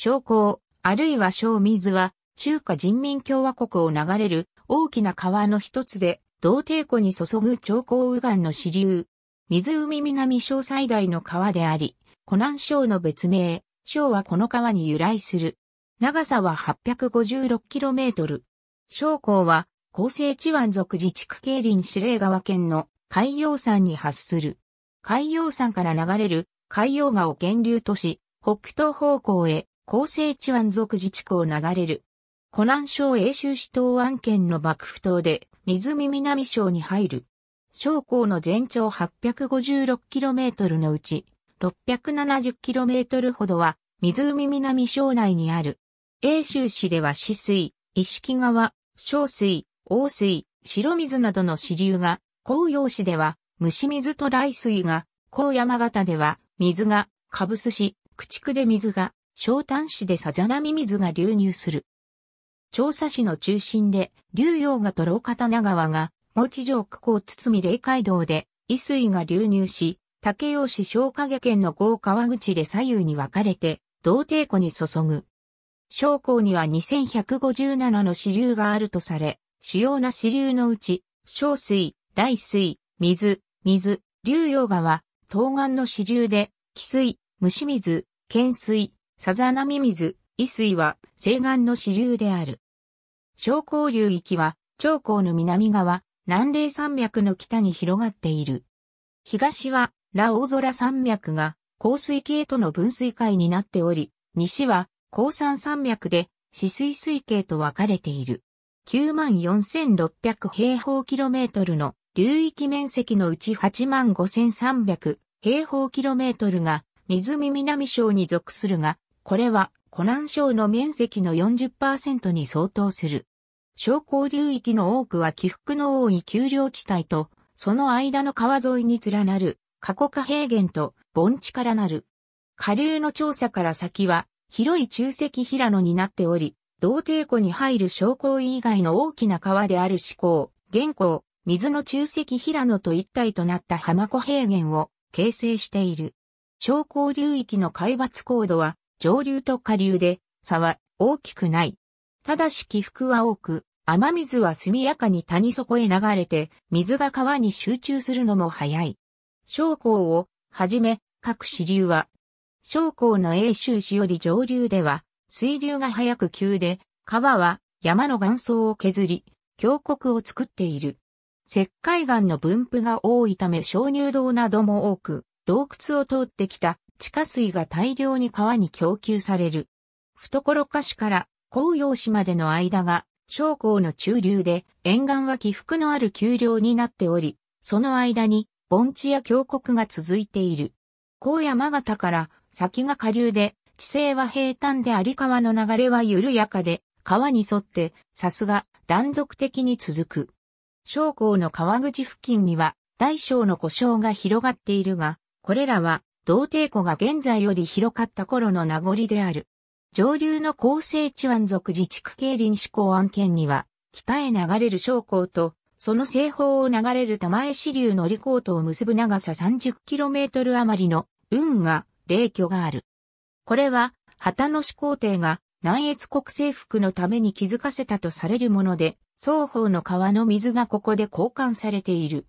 将校、あるいは小水は、中華人民共和国を流れる大きな川の一つで、同帝湖に注ぐ長江右岸の支流。湖南省最大の川であり、湖南省の別名、省はこの川に由来する。長さは 856km。省江は、厚生地湾属自治区経林司令川県の海洋山に発する。海洋山から流れる海洋河を源流とし、北東方向へ厚生地安族自治区を流れる。湖南省永州市東安県の幕府島で、湖南省に入る。将港の全長 856km のうち、670km ほどは、湖南省内にある。永州市では市水、意識川、小水、大水、白水などの支流が、紅葉市では、虫水と来水が、高山形では、水が、かぶすし、駆逐で水が、小丹市でさざ波水が流入する。調査市の中心で、流洋がと老刀川が、持ち上区港堤霊海道で、伊水が流入し、竹雄市小影県の豪川口で左右に分かれて、同帝湖に注ぐ。小港には2157の支流があるとされ、主要な支流のうち、小水、大水、水、水、流洋川、東岸の支流で、汽水、虫水、県水、サさミミ水、伊水は西岸の支流である。小江流域は長江の南側、南嶺山脈の北に広がっている。東は、ラオゾラ山脈が、降水系との分水界になっており、西は、高山山脈で、止水水系と分かれている。94,600平方キロメートルの流域面積のうち85,300平方キロメートルが、湖南省に属するが、これは湖南省の面積の40%に相当する。商工流域の多くは起伏の多い丘陵地帯と、その間の川沿いに連なる過去化平原と盆地からなる。下流の調査から先は広い中石平野になっており、同帝湖に入る商工以外の大きな川である四港、原港、水の中石平野と一体となった浜湖平原を形成している。昇降流域の海抜高度は上流と下流で差は大きくない。ただし起伏は多く、雨水は速やかに谷底へ流れて、水が川に集中するのも早い。昇降をはじめ、各支流は、昇降の永州市より上流では、水流が早く急で、川は山の岩層を削り、峡谷を作っている。石灰岩の分布が多いため鍾乳洞なども多く、洞窟を通ってきた地下水が大量に川に供給される。懐かしから紅葉市までの間が、将校の中流で、沿岸は起伏のある丘陵になっており、その間に、盆地や峡谷が続いている。高山形から先が下流で、地勢は平坦であり川の流れは緩やかで、川に沿って、さすが断続的に続く。将校の川口付近には、大小の故障が広がっているが、これらは同帝湖が現在より広かった頃の名残である。上流の厚生地湾族自治区経林市港案件には、北へ流れる商港と、その西方を流れる玉江支流の利港とを結ぶ長さ 30km 余りの運河、霊居がある。これは、旗の始皇帝が南越国政府のために気づかせたとされるもので、双方の川の水がここで交換されている。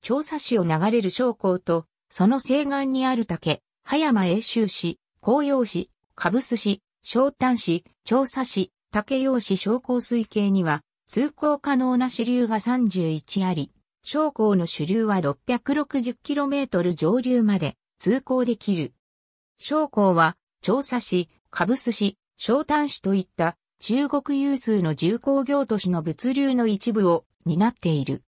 調査市を流れる将校とその西岸にある竹、葉山永州市、紅葉市、株須市、小丹市、調査市、竹陽市小降水系には、通行可能な支流が31あり、小降の主流は 660km 上流まで通行できる。小降は、調査市、株須市、小丹市といった中国有数の重工業都市の物流の一部を担っている。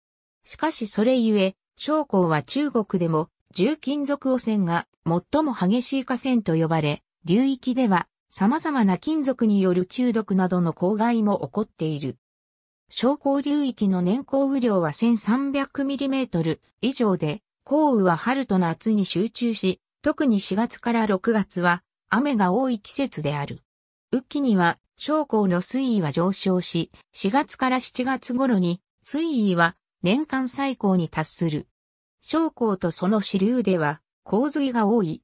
しかしそれゆえ、将校は中国でも重金属汚染が最も激しい河川と呼ばれ、流域では様々な金属による中毒などの公害も起こっている。昇降流域の年降雨量は 1300mm 以上で、降雨は春と夏に集中し、特に4月から6月は雨が多い季節である。雨季には昇降の水位は上昇し、4月から7月頃に水位は年間最高に達する。将校とその支流では洪水が多い。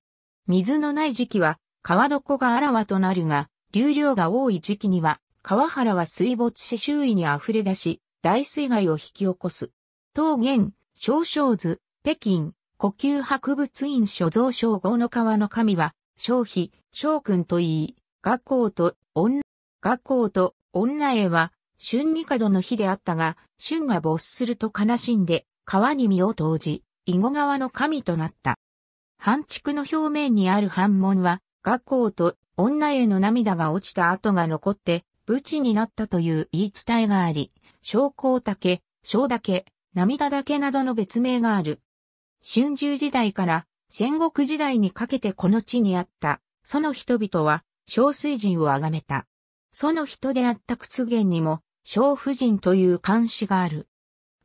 水のない時期は川床があらわとなるが、流量が多い時期には川原は水没し周囲に溢れ出し、大水害を引き起こす。桃源、少々図、北京、呼吸博物院所蔵称号の川の神は、小妃、将君といい、学校と女、学校と女へは、春帝の日であったが、春が没すると悲しんで、川に身を投じ、囲碁側の神となった。半築の表面にある反門は、学校と女への涙が落ちた跡が残って、武器になったという言い伝えがあり、昇降竹、昇竹、涙だけなどの別名がある。春秋時代から戦国時代にかけてこの地にあった、その人々は、小水人を崇めた。その人であった屈原にも、小婦人という漢詩がある。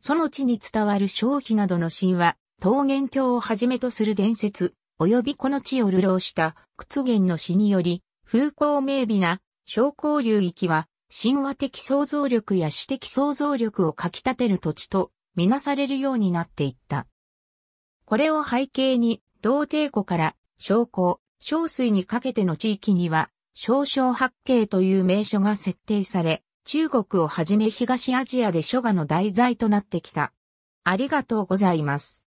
その地に伝わる小妃などの神話、桃源郷をはじめとする伝説、及びこの地を流浪した屈原の詩により、風光明媚な昇降流域は、神話的想像力や詩的想像力をかき立てる土地とみなされるようになっていった。これを背景に、同帝湖から昇降、昇水にかけての地域には、昇昇八景という名所が設定され、中国をはじめ東アジアで書画の題材となってきた。ありがとうございます。